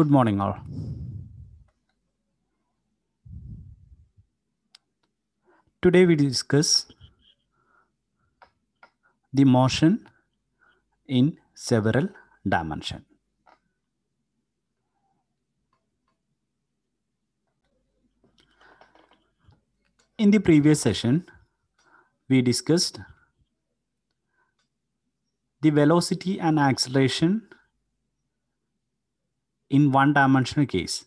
Good morning, all. Today we discuss the motion in several dimension. In the previous session, we discussed the velocity and acceleration in one dimensional case.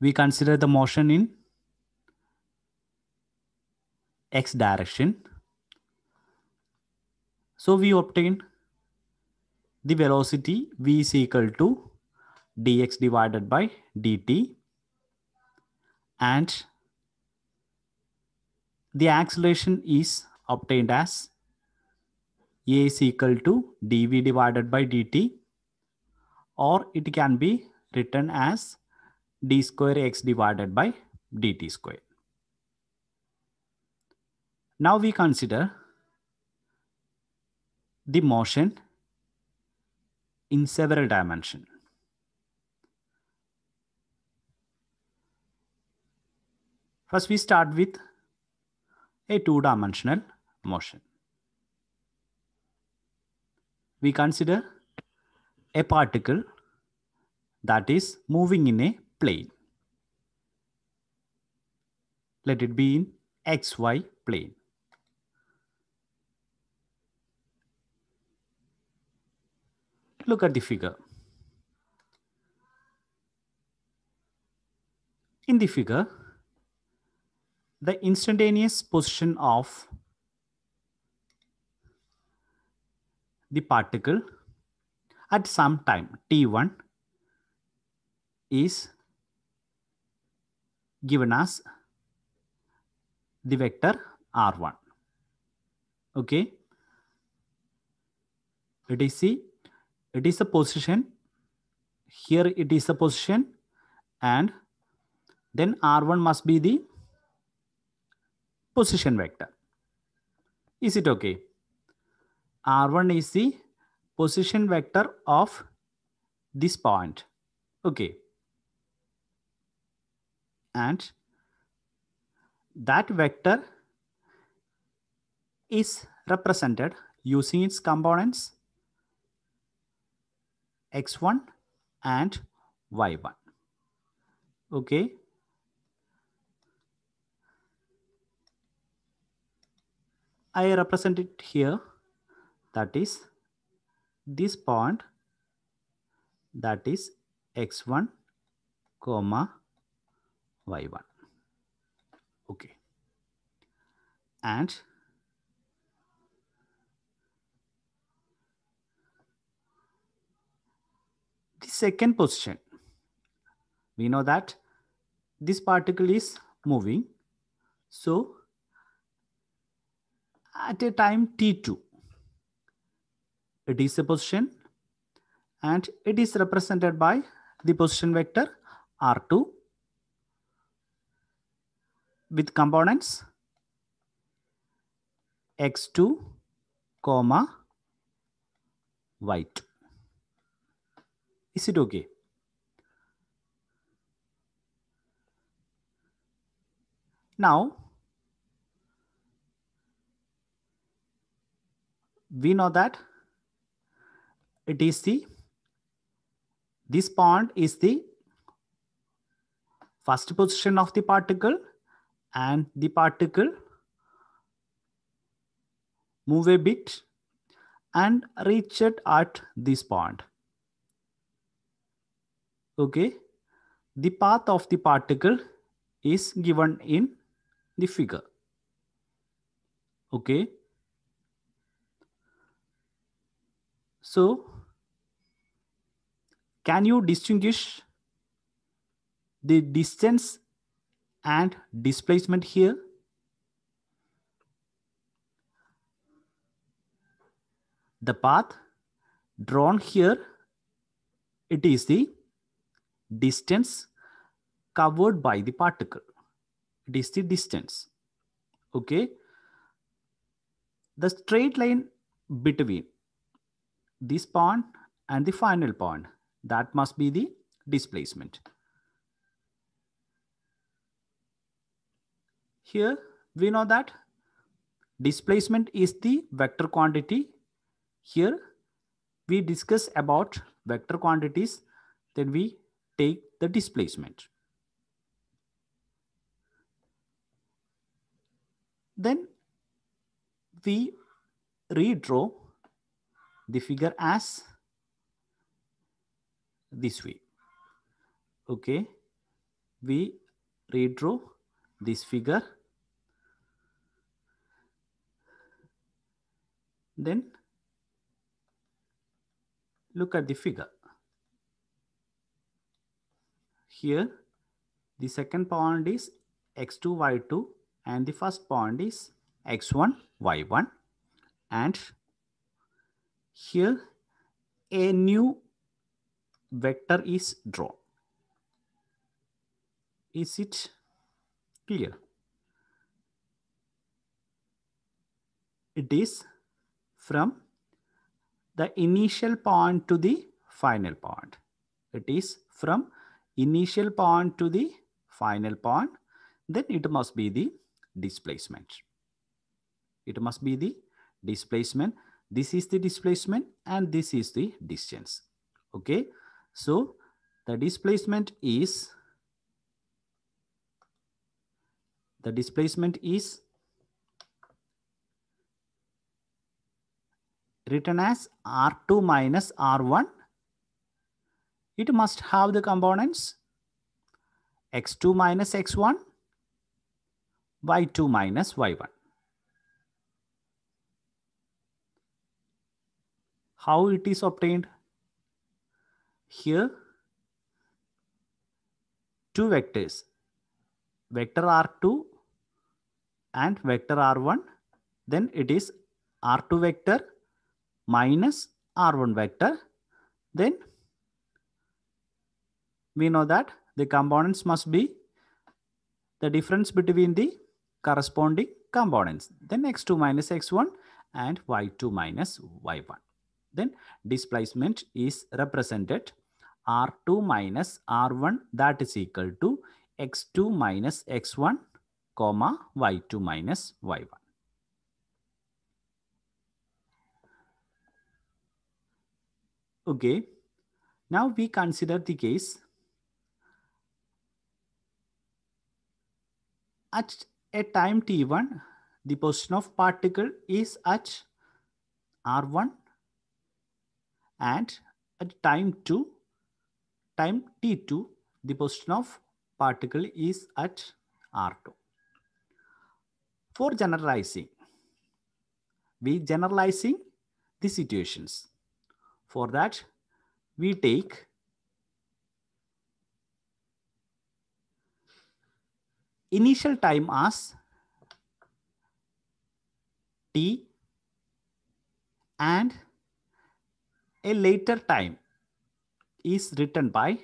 We consider the motion in x direction. So we obtain the velocity v is equal to dx divided by dt and the acceleration is obtained as a is equal to dV divided by dt or it can be written as d square x divided by dt square. Now we consider the motion in several dimension. First we start with a two dimensional motion we consider a particle that is moving in a plane. Let it be in xy plane. Look at the figure. In the figure, the instantaneous position of the particle at some time t1 is given as the vector r1 okay it is the it is the position here it is the position and then r1 must be the position vector is it okay r1 is the position vector of this point okay and that vector is represented using its components x1 and y1 okay i represent it here that is this point that is x1 comma y1 okay and the second position we know that this particle is moving so at a time t2 it is a position and it is represented by the position vector r2 with components x2 comma y2 is it okay now we know that it is the this point is the first position of the particle and the particle move a bit and reach it at this point. Okay. The path of the particle is given in the figure. Okay. So can you distinguish the distance and displacement here? The path drawn here, it is the distance covered by the particle. It is the distance. Okay. The straight line between this point and the final point that must be the displacement. Here we know that displacement is the vector quantity. Here we discuss about vector quantities, then we take the displacement. Then we redraw the figure as this way okay we redraw this figure then look at the figure here the second point is x2 y2 and the first point is x1 y1 and here a new vector is drawn. Is it clear? It is from the initial point to the final point. It is from initial point to the final point, then it must be the displacement. It must be the displacement. This is the displacement and this is the distance. Okay. So the displacement is the displacement is written as R2 minus R1. It must have the components x2 minus x1, y2 minus y1. How it is obtained? here two vectors vector r2 and vector r1 then it is r2 vector minus r1 vector then we know that the components must be the difference between the corresponding components then x2 minus x1 and y2 minus y1 then displacement is represented R2 minus R1 that is equal to X2 minus X1 comma Y2 minus Y1. Okay. Now we consider the case at a time t1 the position of particle is at r1 and at time 2 time t2 the position of particle is at r2 for generalizing we generalizing the situations for that we take initial time as t and a later time is written by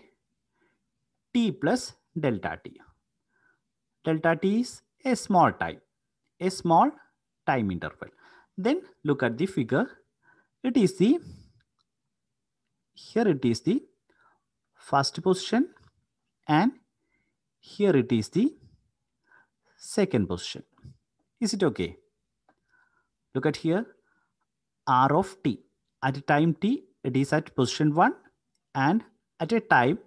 t plus delta t. Delta t is a small time, a small time interval. Then look at the figure. It is the, here it is the first position and here it is the second position. Is it okay? Look at here, r of t. At time t, it is at position 1 and at a time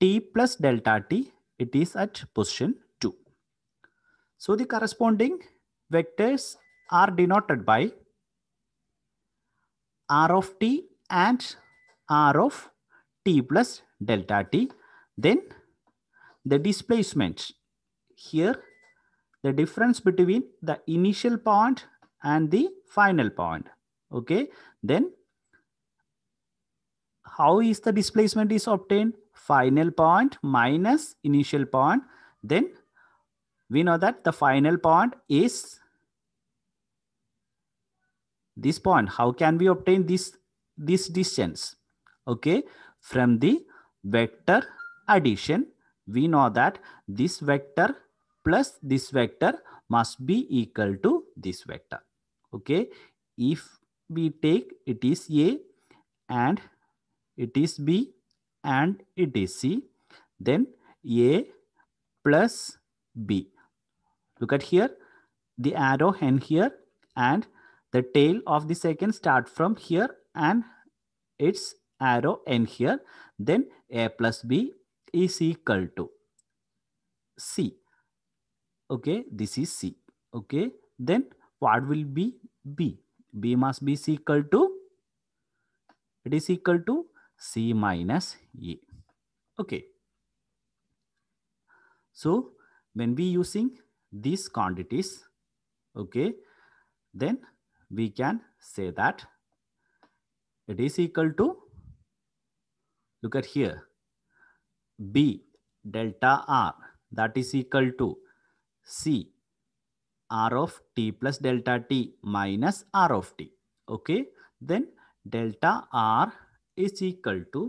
t plus delta t, it is at position 2. So the corresponding vectors are denoted by r of t and r of t plus delta t. Then the displacement here, the difference between the initial point and the final point. Okay, then how is the displacement is obtained? Final point minus initial point. Then we know that the final point is this point. How can we obtain this, this distance? Okay, from the vector addition, we know that this vector plus this vector must be equal to this vector. Okay, if we take it is A and it is B and it is C. Then A plus B. Look at here, the arrow end here and the tail of the second start from here and its arrow end here. Then A plus B is equal to C. Okay, this is C. Okay, then what will be B? B must be C equal to, it is equal to C minus E. Okay. So when we using these quantities, okay, then we can say that it is equal to, look at here, B delta R that is equal to C R of T plus delta T minus R of T. Okay, then delta R is equal to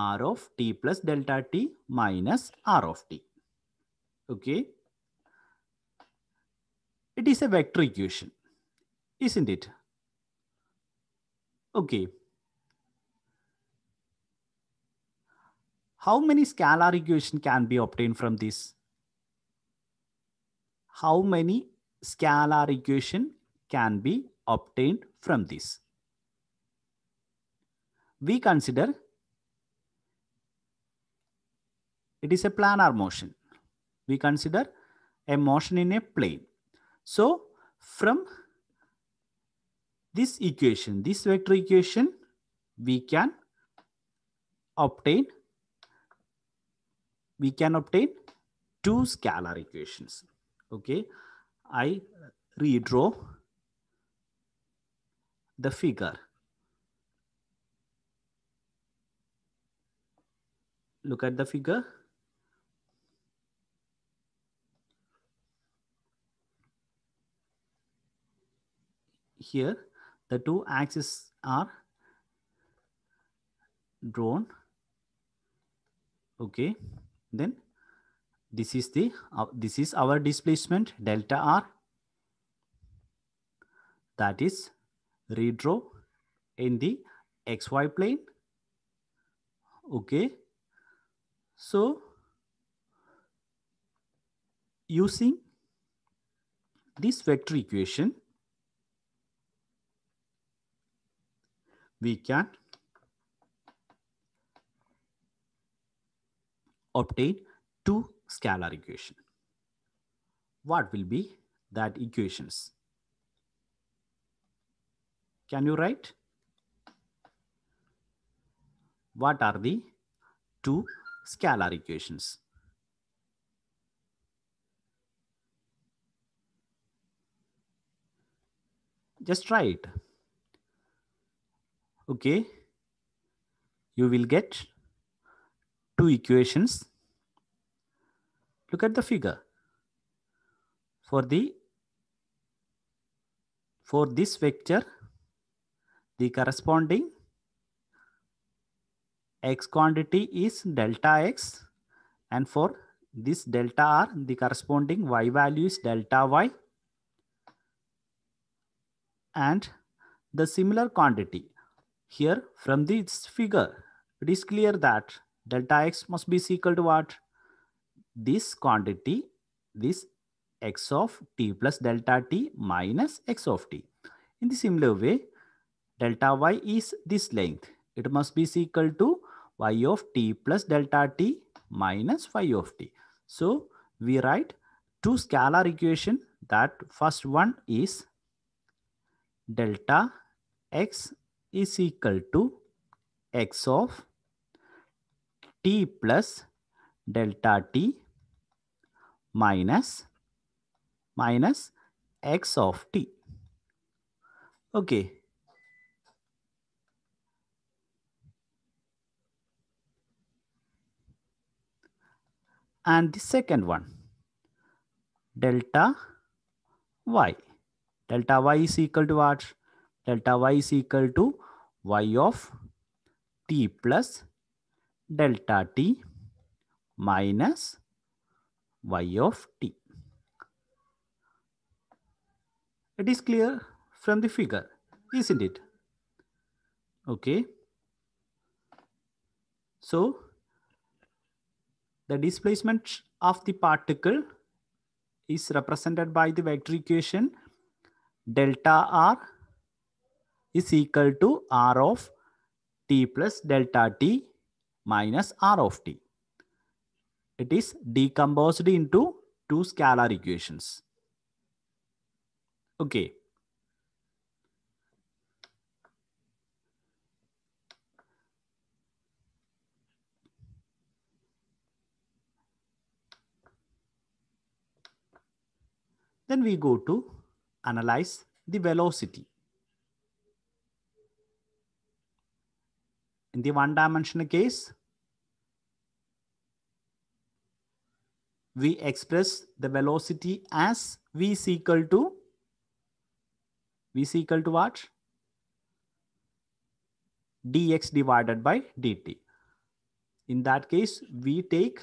r of t plus delta t minus r of t. Okay. It is a vector equation, isn't it? Okay. How many scalar equation can be obtained from this? How many scalar equation can be obtained from this? we consider it is a planar motion. We consider a motion in a plane. So from this equation, this vector equation, we can obtain we can obtain two scalar equations. Okay, I redraw the figure. look at the figure. Here, the two axes are drawn. Okay, then this is the uh, this is our displacement delta r. That is redraw in the xy plane. Okay. So using this vector equation, we can obtain two scalar equation. What will be that equations? Can you write? What are the two scalar equations. Just try it. Okay. You will get two equations. Look at the figure. For the for this vector, the corresponding x quantity is delta x and for this delta r the corresponding y value is delta y and the similar quantity here from this figure it is clear that delta x must be equal to what this quantity this x of t plus delta t minus x of t in the similar way delta y is this length it must be equal to y of t plus delta t minus phi of t. So we write two scalar equation that first one is delta x is equal to x of t plus delta t minus minus x of t. Okay, and the second one delta y delta y is equal to what delta y is equal to y of t plus delta t minus y of t it is clear from the figure isn't it okay so the displacement of the particle is represented by the vector equation delta r is equal to r of t plus delta t minus r of t. It is decomposed into two scalar equations. Okay. Then we go to analyze the velocity. In the one dimensional case, we express the velocity as v is equal to v is equal to what? dx divided by dt. In that case, we take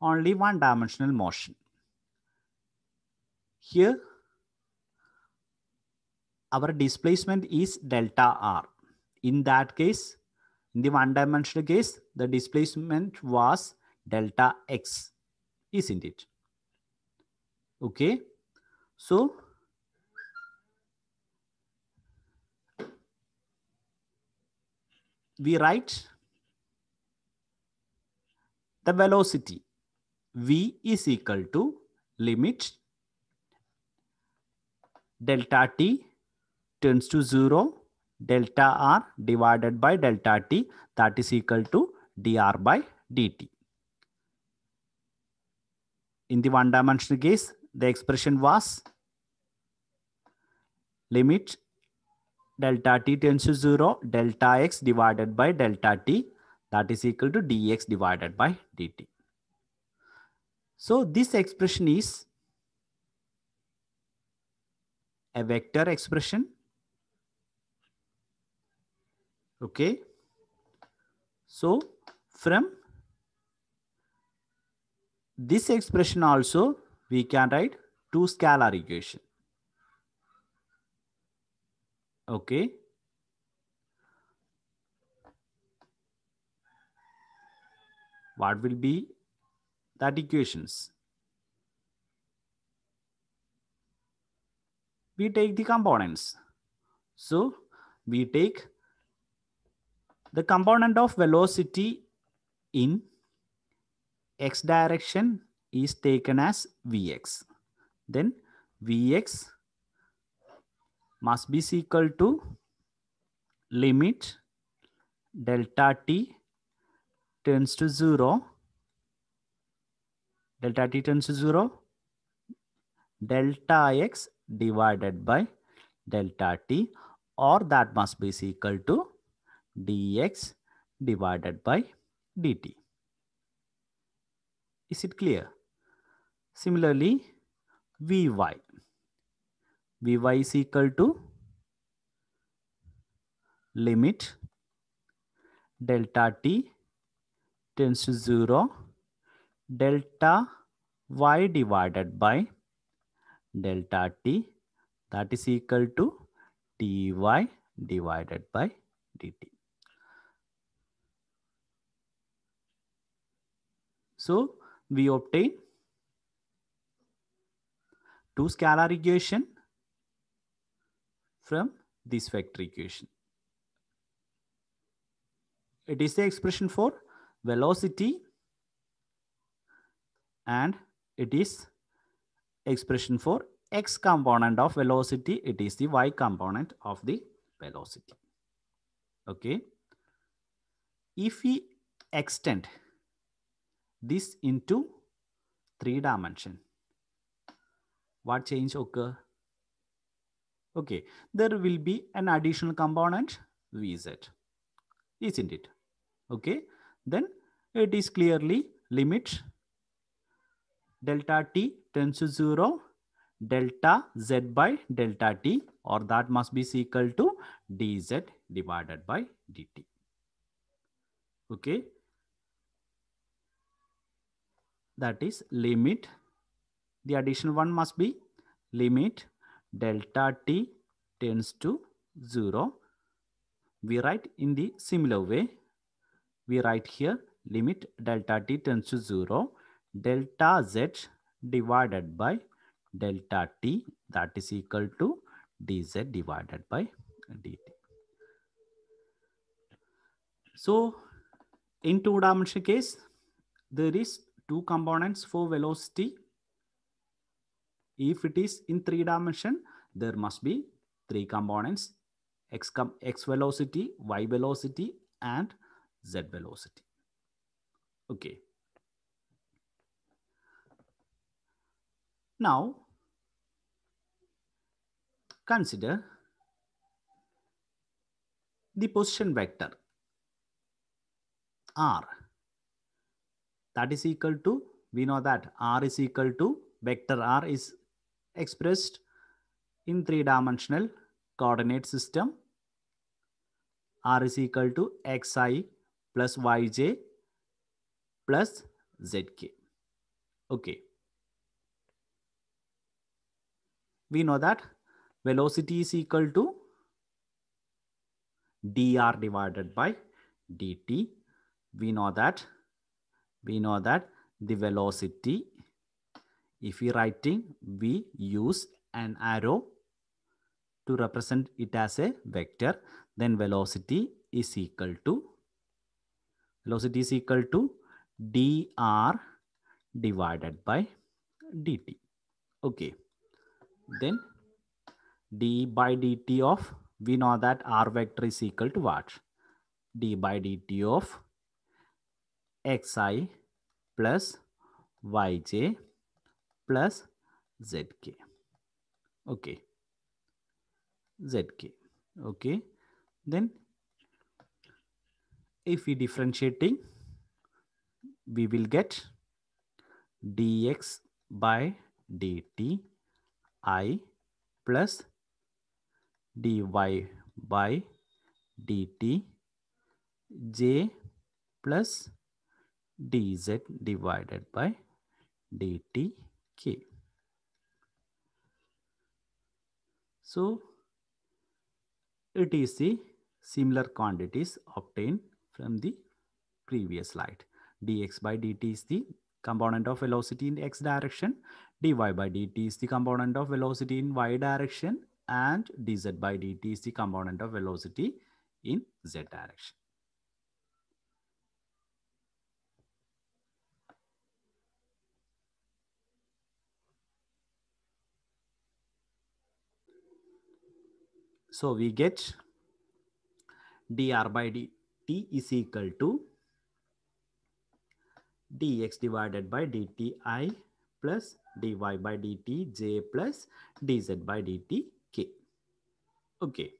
only one dimensional motion. Here, our displacement is delta r. In that case, in the one-dimensional case, the displacement was delta x, isn't it? Okay, so we write the velocity v is equal to limit delta t turns to 0 delta r divided by delta t that is equal to dr by dt. In the one dimensional case, the expression was limit delta t tends to 0 delta x divided by delta t that is equal to dx divided by dt. So this expression is a vector expression. Okay. So from this expression also we can write two scalar equation. Okay. What will be that equations? we take the components. So we take the component of velocity in x direction is taken as Vx. Then Vx must be equal to limit delta t tends to 0 delta t tends to 0 delta x divided by delta t or that must be equal to dx divided by dt. Is it clear? Similarly, Vy. Vy is equal to limit delta t tends to 0 delta y divided by delta t that is equal to dy divided by dt. So we obtain two scalar equation from this vector equation. It is the expression for velocity and it is expression for x component of velocity, it is the y component of the velocity. Okay. If we extend this into three dimension, what change occur? Okay, there will be an additional component Vz, isn't it? Okay, then it is clearly limit delta t tends to 0 delta z by delta t or that must be equal to dz divided by dt. Okay. That is limit. The additional one must be limit delta t tends to 0. We write in the similar way. We write here limit delta t tends to 0 delta z divided by delta t that is equal to dz divided by dt. So in two dimensional case, there is two components for velocity. If it is in three dimension, there must be three components, x, com x velocity, y velocity, and z velocity. Okay. Now, consider the position vector r that is equal to, we know that r is equal to vector r is expressed in three-dimensional coordinate system r is equal to xi plus yj plus zk. Okay. we know that velocity is equal to dr divided by dt. We know that, we know that the velocity, if we writing, we use an arrow to represent it as a vector, then velocity is equal to, velocity is equal to dr divided by dt. Okay then d by dt of, we know that r vector is equal to what? d by dt of xi plus yj plus zk. Okay. zk. Okay. Then if we differentiating, we will get dx by dt i plus dy by dt j plus dz divided by dt k. So it is the similar quantities obtained from the previous slide. dx by dt is the component of velocity in the x direction dy by dt is the component of velocity in y direction and dz by dt is the component of velocity in z direction. So we get dr by dt is equal to dx divided by dti plus dy by dt j plus dz by dt k. Okay.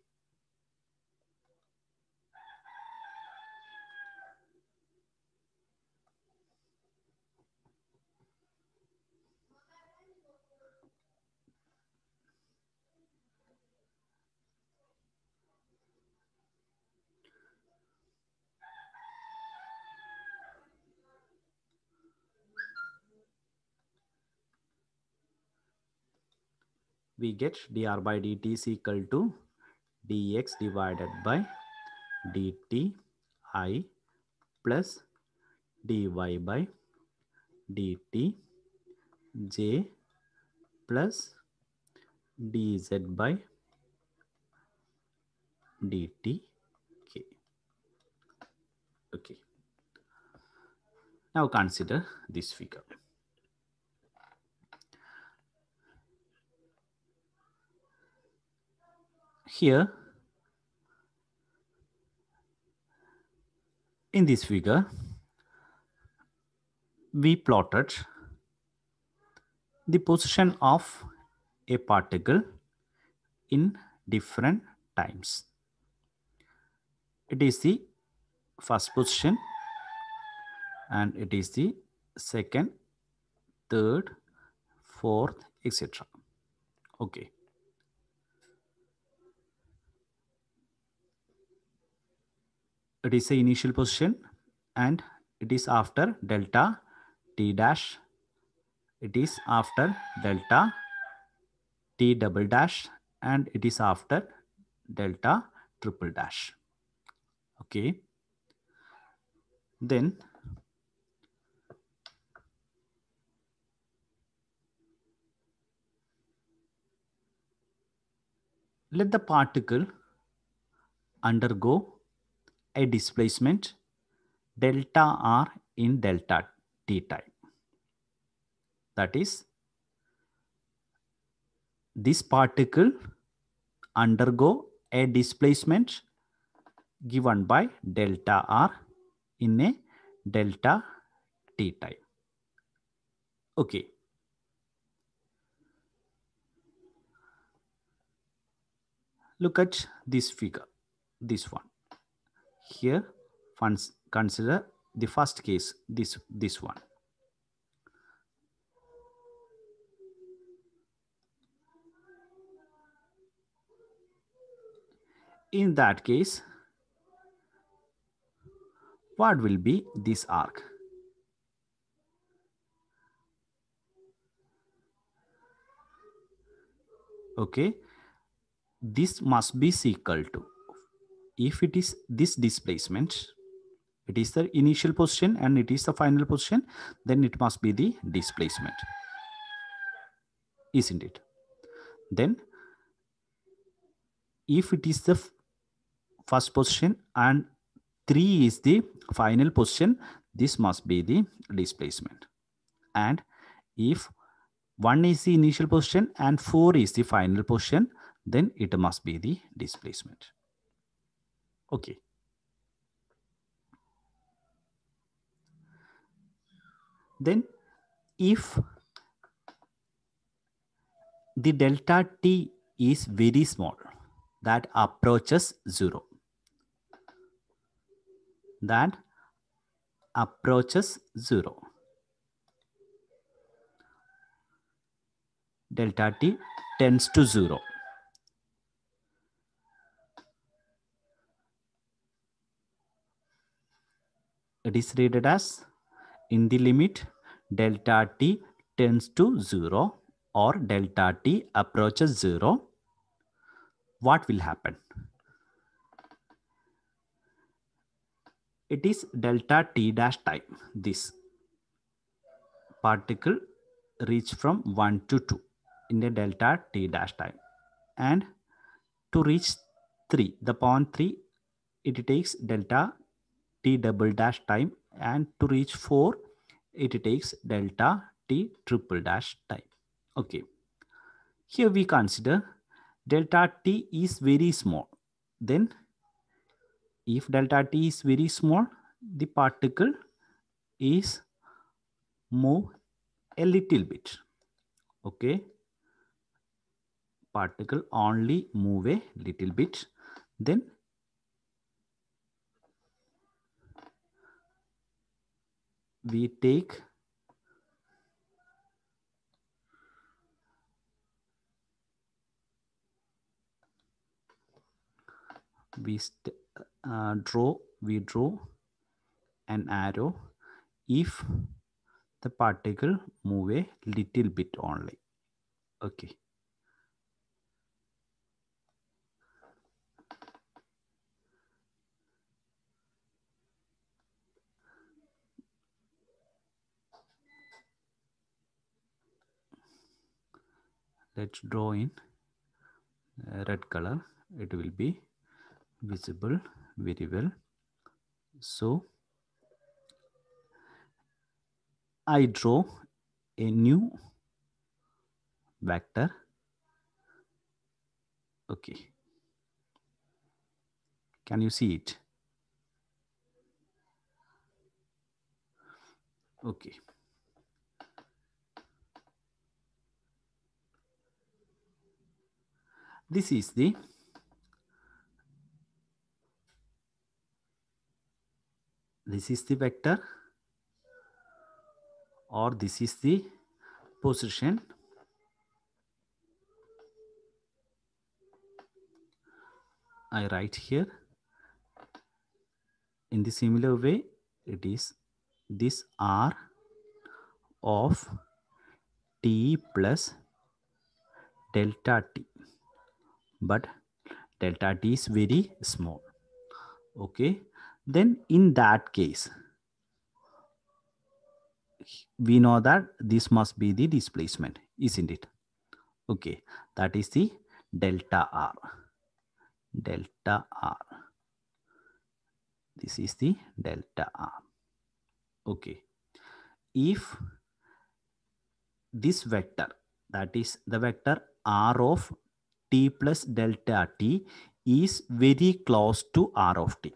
we get dr by dt is equal to dx divided by dt i plus dy by dt j plus dz by dt k. Okay. Now consider this figure. here in this figure we plotted the position of a particle in different times. It is the first position and it is the second, third, fourth, etc. Okay. it is the initial position and it is after delta t dash. It is after delta t double dash and it is after delta triple dash. Okay. Then let the particle undergo a displacement delta r in delta t time. That is, this particle undergo a displacement given by delta r in a delta t time. Okay. Look at this figure, this one here consider the first case, this, this one. In that case, what will be this arc? Okay, this must be equal to if it is this displacement, it is the initial position and it is the final position, then it must be the displacement, isn't it? Then if it is the first position and 3 is the final position, this must be the displacement. And if 1 is the initial position and 4 is the final position, then it must be the displacement. Okay. Then if the delta t is very small, that approaches zero. That approaches zero. Delta t tends to zero. it is read as in the limit delta t tends to 0 or delta t approaches 0, what will happen? It is delta t dash time. This particle reach from 1 to 2 in the delta t dash time. And to reach 3, the 3, it takes delta t double dash time and to reach 4 it takes delta t triple dash time. Okay. Here we consider delta t is very small. Then if delta t is very small, the particle is move a little bit. Okay. Particle only move a little bit. Then we take we uh, draw we draw an arrow if the particle move a little bit only okay let's draw in red color it will be visible very well so I draw a new vector okay can you see it okay this is the this is the vector or this is the position I write here in the similar way it is this R of T plus delta T but delta t is very small. Okay, then in that case, we know that this must be the displacement, isn't it? Okay, that is the delta r. Delta r. This is the delta r. Okay, if this vector, that is the vector r of t plus delta t is very close to r of t.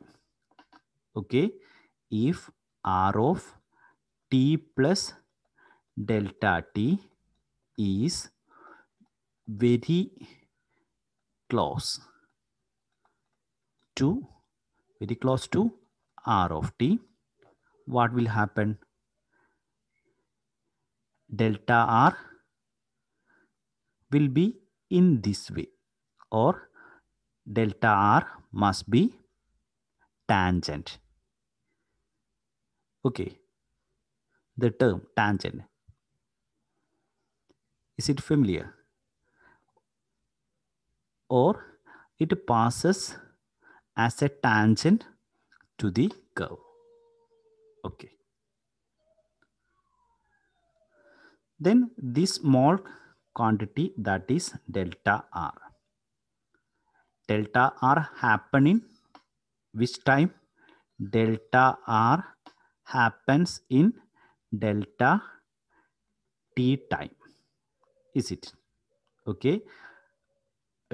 Okay, if r of t plus delta t is very close to very close to r of t what will happen delta r will be in this way or delta r must be tangent. Okay, the term tangent. Is it familiar? Or it passes as a tangent to the curve. Okay. Then this mark quantity that is delta r delta r happen in which time delta r happens in delta t time is it okay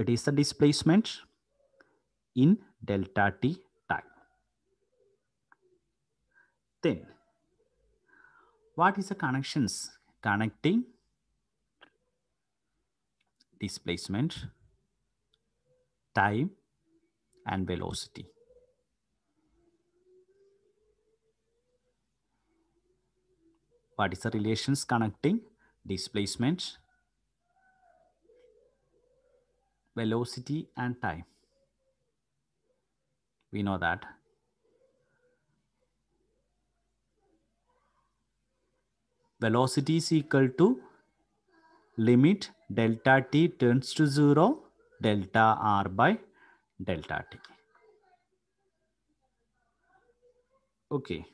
it is the displacement in delta t time then what is the connections connecting displacement, time, and velocity. What is the relations connecting displacement, velocity, and time? We know that velocity is equal to limit delta t turns to 0, delta r by delta t. Okay.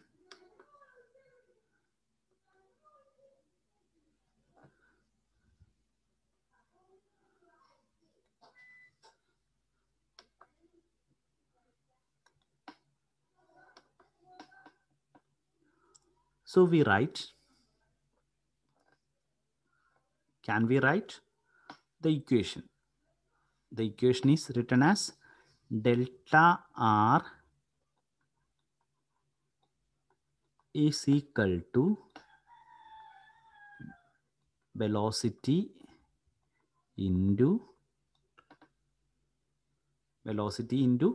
So we write, can we write the equation. The equation is written as delta R is equal to velocity into velocity into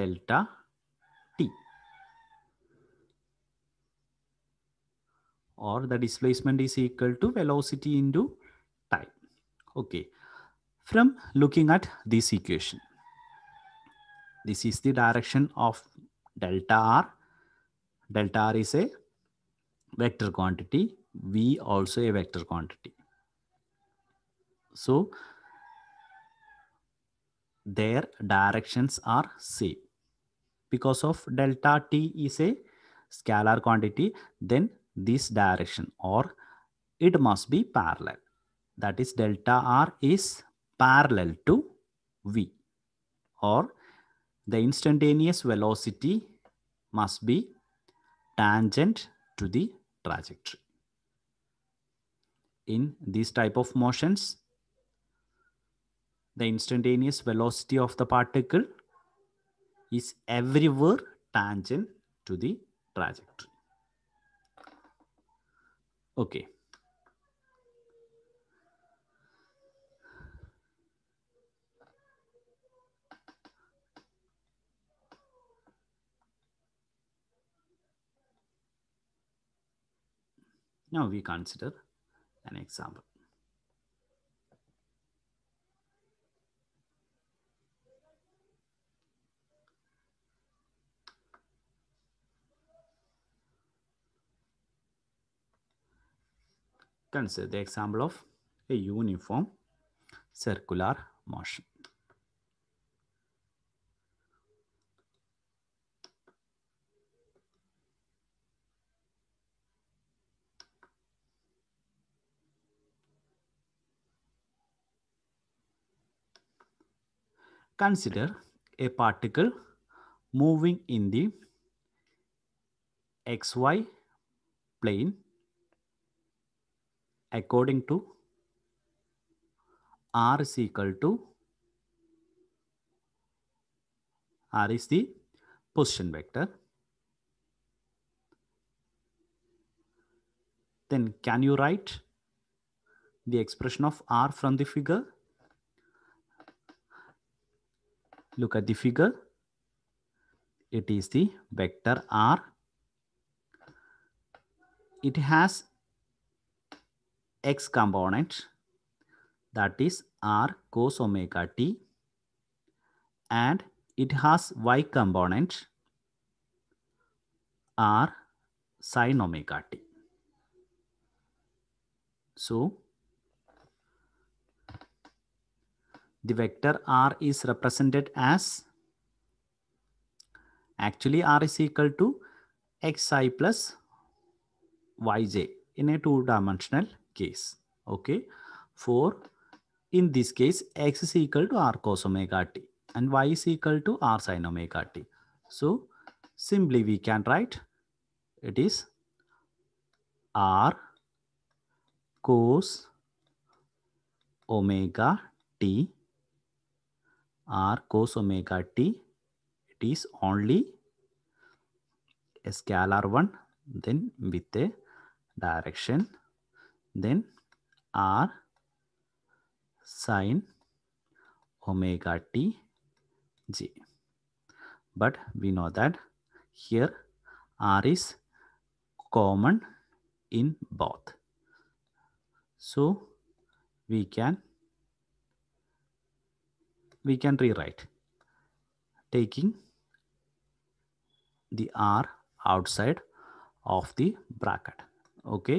delta t or the displacement is equal to velocity into Okay, from looking at this equation, this is the direction of delta R. Delta R is a vector quantity, V also a vector quantity. So their directions are same. Because of delta T is a scalar quantity, then this direction or it must be parallel that is delta R is parallel to V or the instantaneous velocity must be tangent to the trajectory. In these type of motions, the instantaneous velocity of the particle is everywhere tangent to the trajectory. Okay. Now we consider an example. Consider the example of a uniform circular motion. Consider a particle moving in the xy plane according to r is equal to r is the position vector. Then can you write the expression of r from the figure? Look at the figure. It is the vector R. It has x component that is r cos omega t and it has y component r sin omega t. So the vector r is represented as actually r is equal to xi plus yj in a two dimensional case okay for in this case x is equal to r cos omega t and y is equal to r sin omega t so simply we can write it is r cos omega t r cos omega t. It is only a scalar one, then with a direction, then r sine omega t g. But we know that here r is common in both. So we can we can rewrite taking the r outside of the bracket okay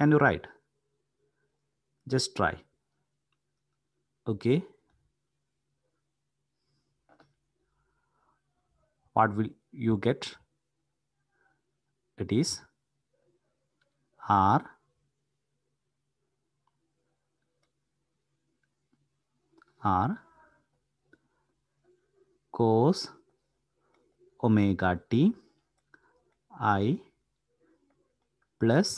can you write just try okay what will you get it is r are cos omega t i plus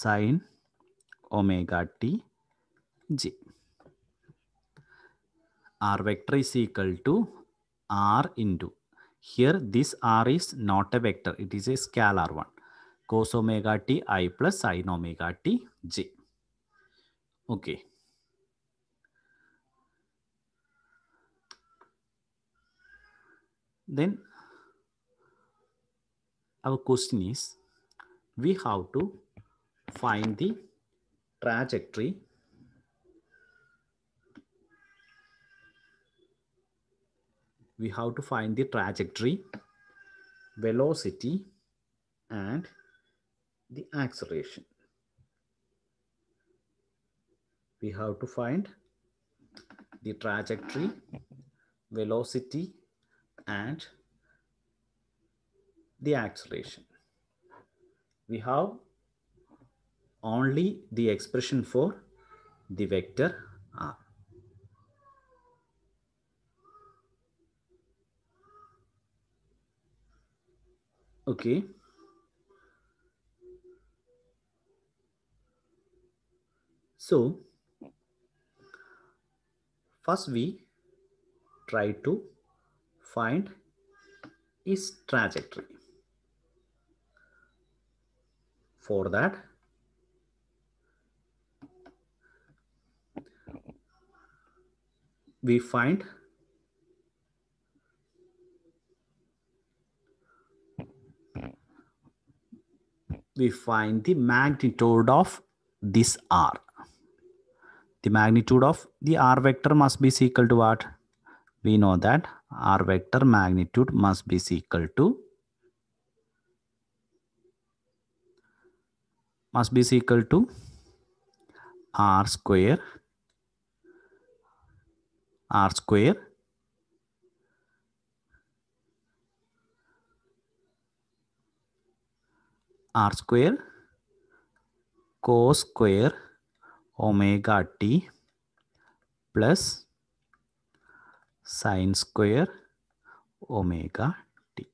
sin omega t j. R vector is equal to R into. Here this R is not a vector. It is a scalar one. Cos omega t i plus sin omega t j. Okay. Then our question is, we have to find the trajectory we have to find the trajectory, velocity, and the acceleration. We have to find the trajectory, velocity, and the acceleration. We have only the expression for the vector r. Okay. So, first we try to find its trajectory. For that, we find we find the magnitude of this r. The magnitude of the r vector must be equal to what? We know that r vector magnitude must be equal to must be equal to r square r square r square cos square omega t plus sine square omega t.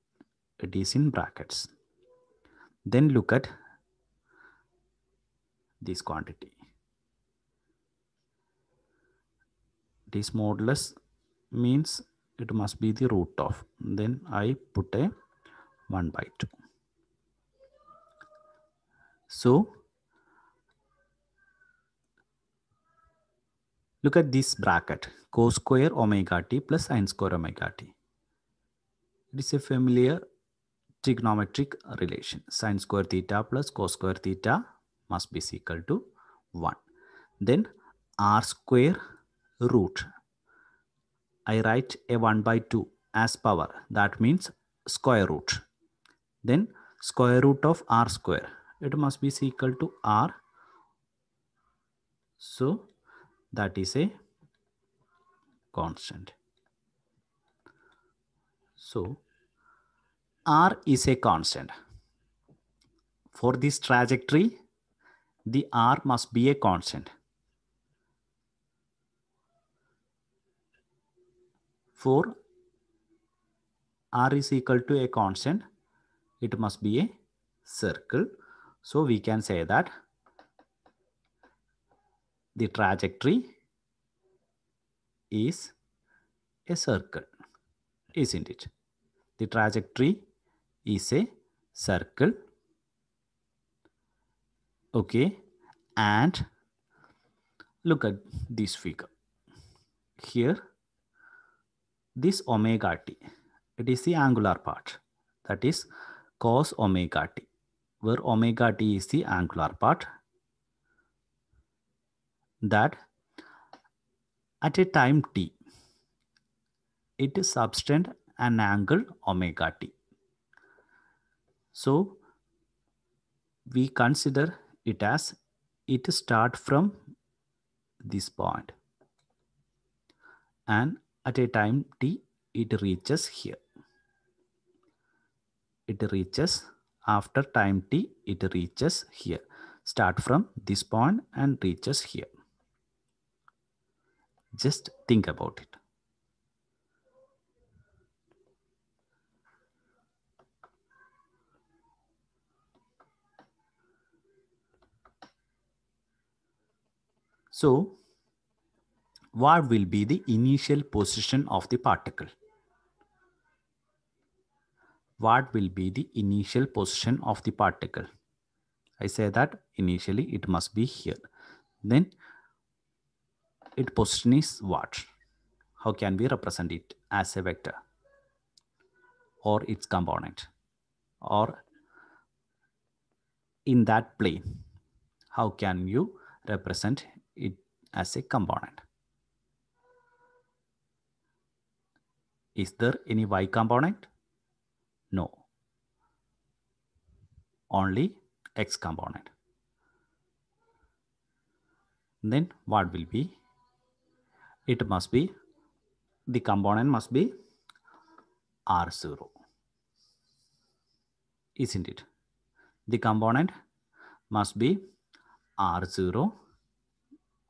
It is in brackets. Then look at this quantity. This modulus means it must be the root of. Then I put a 1 by 2. So Look at this bracket, cos square omega t plus sine square omega t. It is a familiar trigonometric relation. Sine square theta plus cos square theta must be equal to 1. Then r square root. I write a 1 by 2 as power. That means square root. Then square root of r square. It must be equal to r. So that is a constant. So R is a constant. For this trajectory, the R must be a constant. For R is equal to a constant, it must be a circle. So we can say that the trajectory is a circle, isn't it? The trajectory is a circle. Okay, and look at this figure. Here, this omega t, it is the angular part, that is cos omega t, where omega t is the angular part that at a time t, it is subtend an angle omega t. So we consider it as it start from this point and at a time t it reaches here. It reaches after time t it reaches here. Start from this point and reaches here. Just think about it. So, what will be the initial position of the particle? What will be the initial position of the particle? I say that initially it must be here. Then it position is what? How can we represent it as a vector or its component or in that plane? How can you represent it as a component? Is there any y component? No. Only x component. Then what will be it must be, the component must be R0. Isn't it? The component must be R0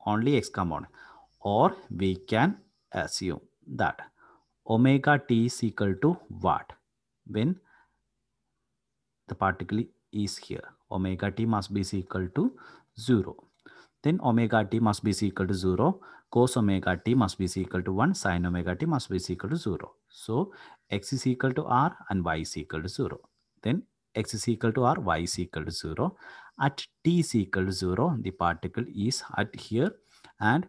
only X component or we can assume that omega t is equal to what when the particle is here omega t must be equal to 0 then omega t must be equal to 0 cos omega t must be equal to 1, sin omega t must be equal to 0. So x is equal to r and y is equal to 0. Then x is equal to r, y is equal to 0. At t is equal to 0, the particle is at here and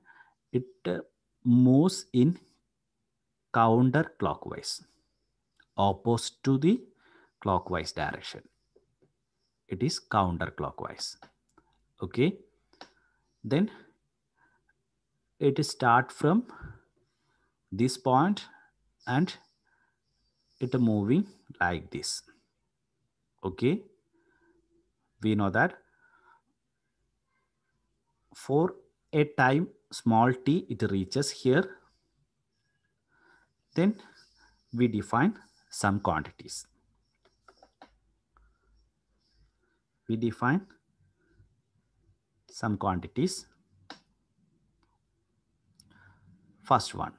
it uh, moves in counterclockwise, opposite to the clockwise direction. It is counterclockwise. Okay. Then it start from this point and it moving like this okay we know that for a time small t it reaches here then we define some quantities we define some quantities First one,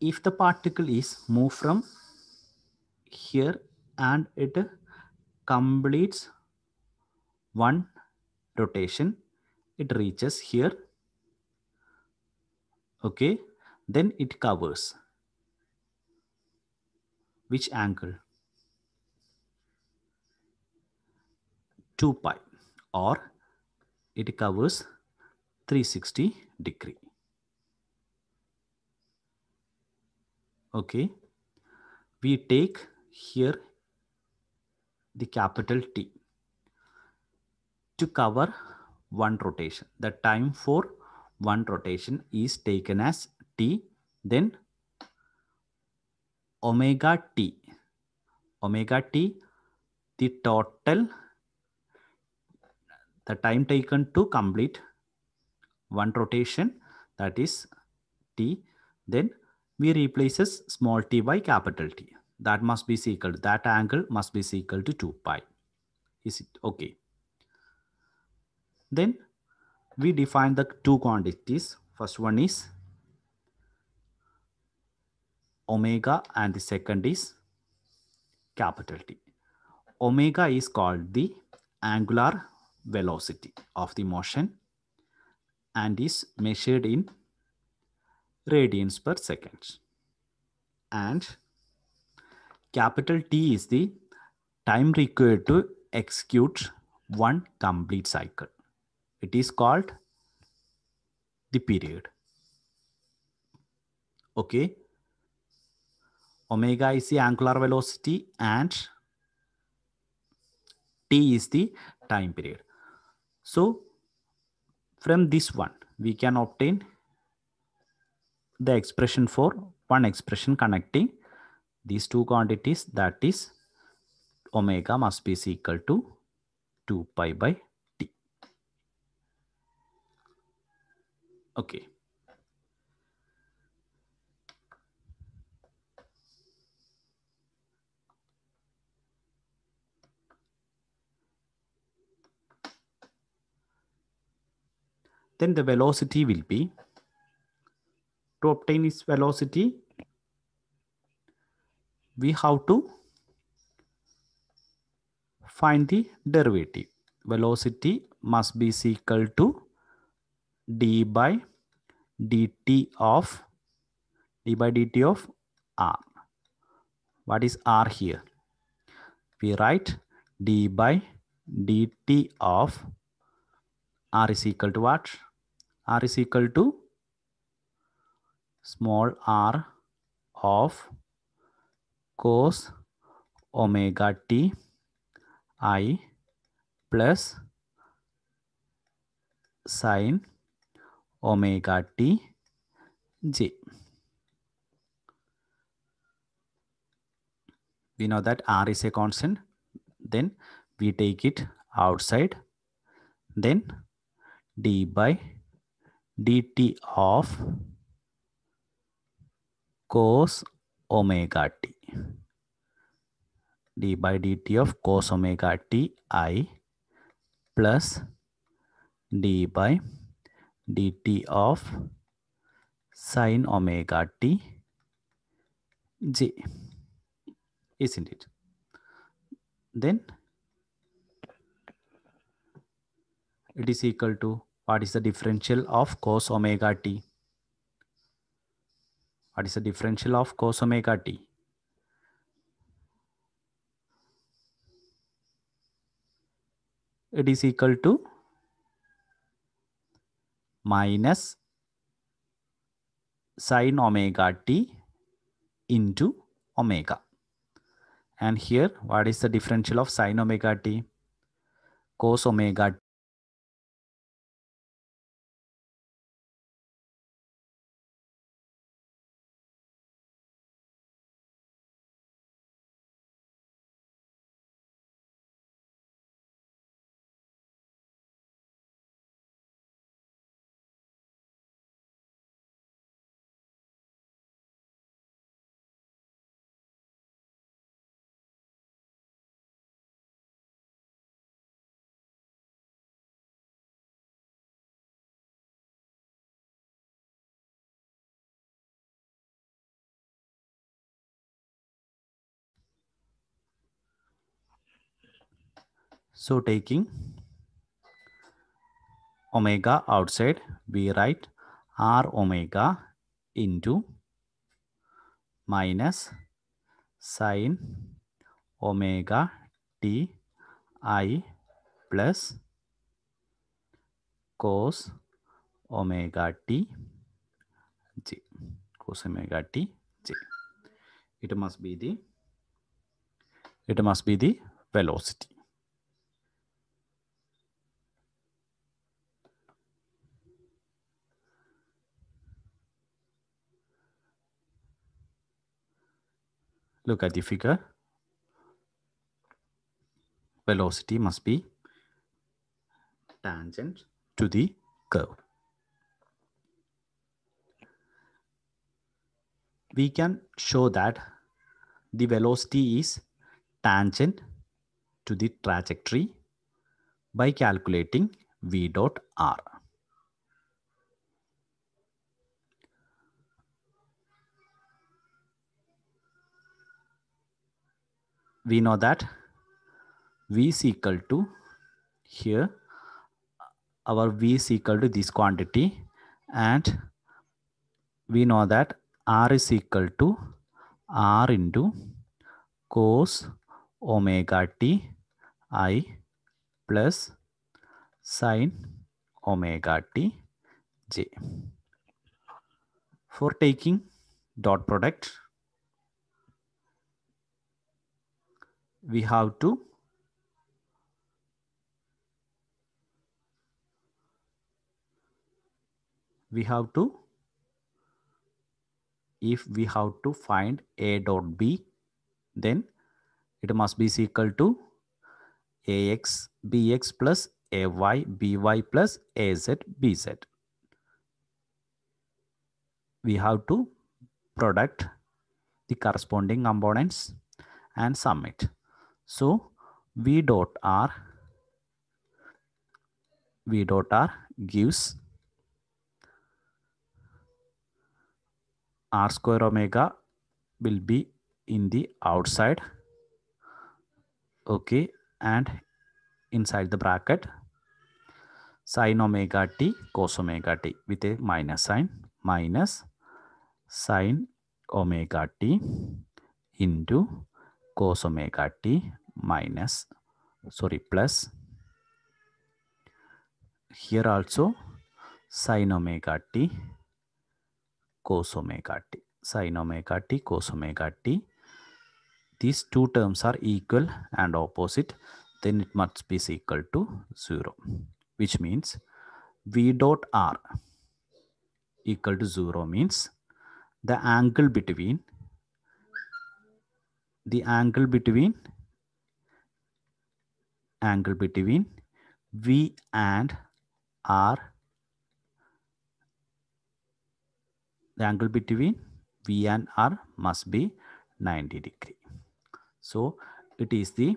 if the particle is moved from here and it completes one rotation, it reaches here. Okay, then it covers which angle? 2 pi or it covers 360 degree. Okay, we take here the capital T to cover one rotation. The time for one rotation is taken as T, then omega T. Omega T, the total, the time taken to complete one rotation that is t. Then we replaces small t by capital T. That must be C equal to, that angle must be C equal to 2 pi. Is it okay? Then we define the two quantities. First one is omega and the second is capital T. Omega is called the angular velocity of the motion and is measured in radians per second. And capital T is the time required to execute one complete cycle. It is called the period. Okay. Omega is the angular velocity and T is the time period. So from this one we can obtain the expression for one expression connecting these two quantities that is omega must be equal to 2 pi by t okay then the velocity will be to obtain its velocity we have to find the derivative velocity must be equal to d by dt of d by dt of r what is r here we write d by dt of r is equal to what r is equal to small r of cos omega t i plus sine omega t j. We know that r is a constant. Then we take it outside. Then d by dt of cos omega t d by dt of cos omega t i plus d by dt of sine omega t j isn't it then it is equal to what is the differential of cos omega t? What is the differential of cos omega t? It is equal to minus sine omega t into omega. And here, what is the differential of sine omega t? Cos omega So taking omega outside, we write r omega into minus sine omega t i plus cos omega t j cos omega t j it must be the it must be the velocity Look at the figure. Velocity must be tangent to the curve. We can show that the velocity is tangent to the trajectory by calculating V dot R. we know that v is equal to here our v is equal to this quantity and we know that r is equal to r into cos omega t i plus sine omega t j for taking dot product we have to we have to if we have to find a dot b then it must be equal to ax bx plus ay by plus az bz we have to product the corresponding components and sum it so V dot R V dot R gives R square omega will be in the outside okay and inside the bracket sine omega t cos omega t with a minus sign minus sine omega t into cos omega t minus, sorry, plus. Here also sine omega t cos omega t. Sine omega t cos omega t. These two terms are equal and opposite. Then it must be equal to 0, which means V dot R equal to 0 means the angle between the angle between angle between V and R. The angle between V and R must be 90 degree. So it is the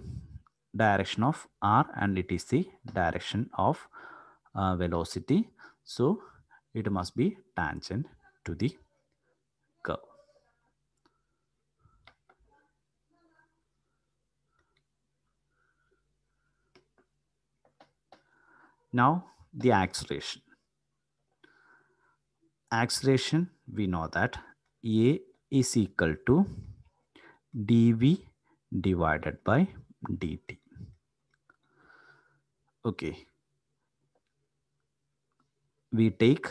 direction of R and it is the direction of uh, velocity. So it must be tangent to the Now the acceleration. Acceleration, we know that A is equal to dV divided by dt. Okay. We take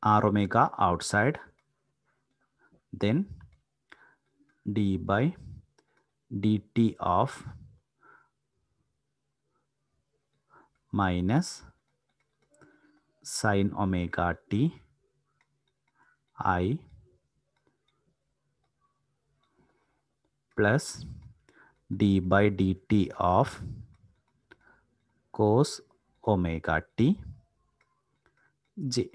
r omega outside, then d by dt of minus sine omega t i plus d by dt of cos omega t j.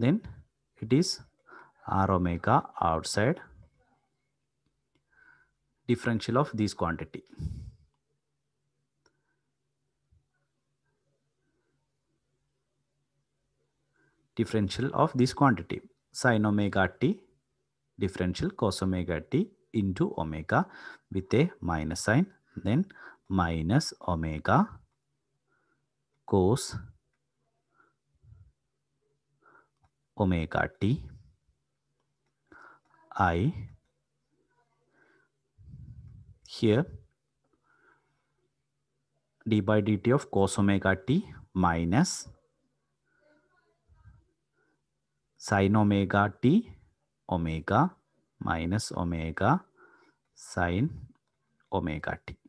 Then it is r omega outside differential of this quantity. Differential of this quantity sine omega t differential cos omega t into omega with a minus sign then minus omega cos omega t i here d by dt of cos omega t minus sin omega t omega minus omega sine omega t.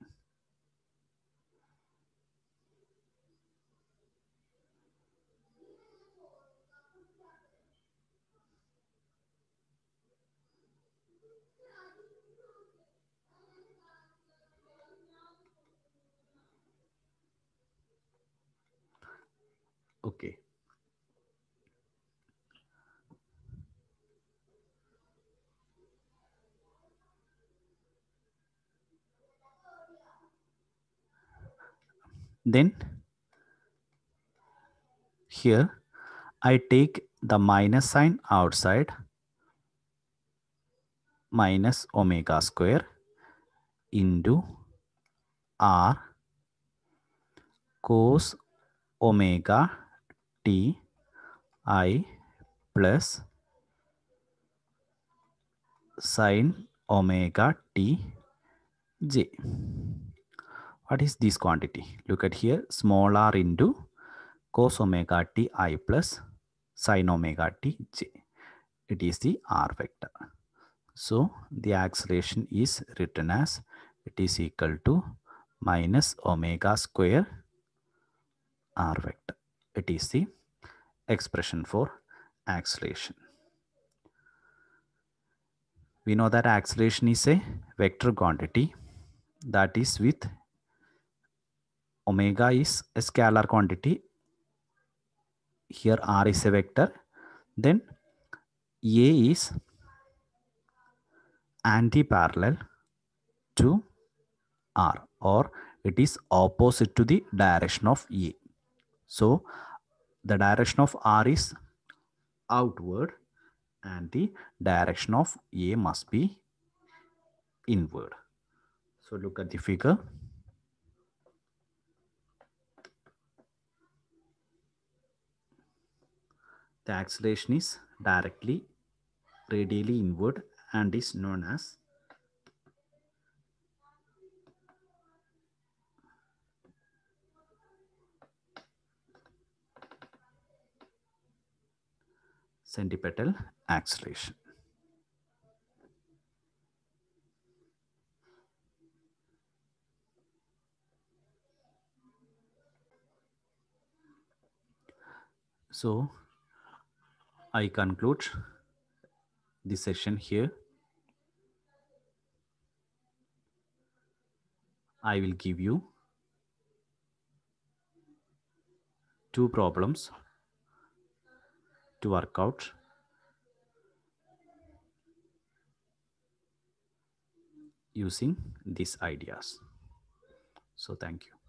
Okay. Then here I take the minus sign outside minus omega square into r cos omega t i plus sine omega t j. What is this quantity? Look at here, small r into cos omega t i plus sine omega t j. It is the r vector. So the acceleration is written as it is equal to minus omega square r vector. It is the expression for acceleration. We know that acceleration is a vector quantity that is with omega is a scalar quantity. Here r is a vector. Then A is anti-parallel to r or it is opposite to the direction of A. So the direction of R is outward and the direction of A must be inward. So look at the figure. The acceleration is directly radially inward and is known as centripetal acceleration. So I conclude the session here. I will give you two problems to work out. using these ideas. So thank you.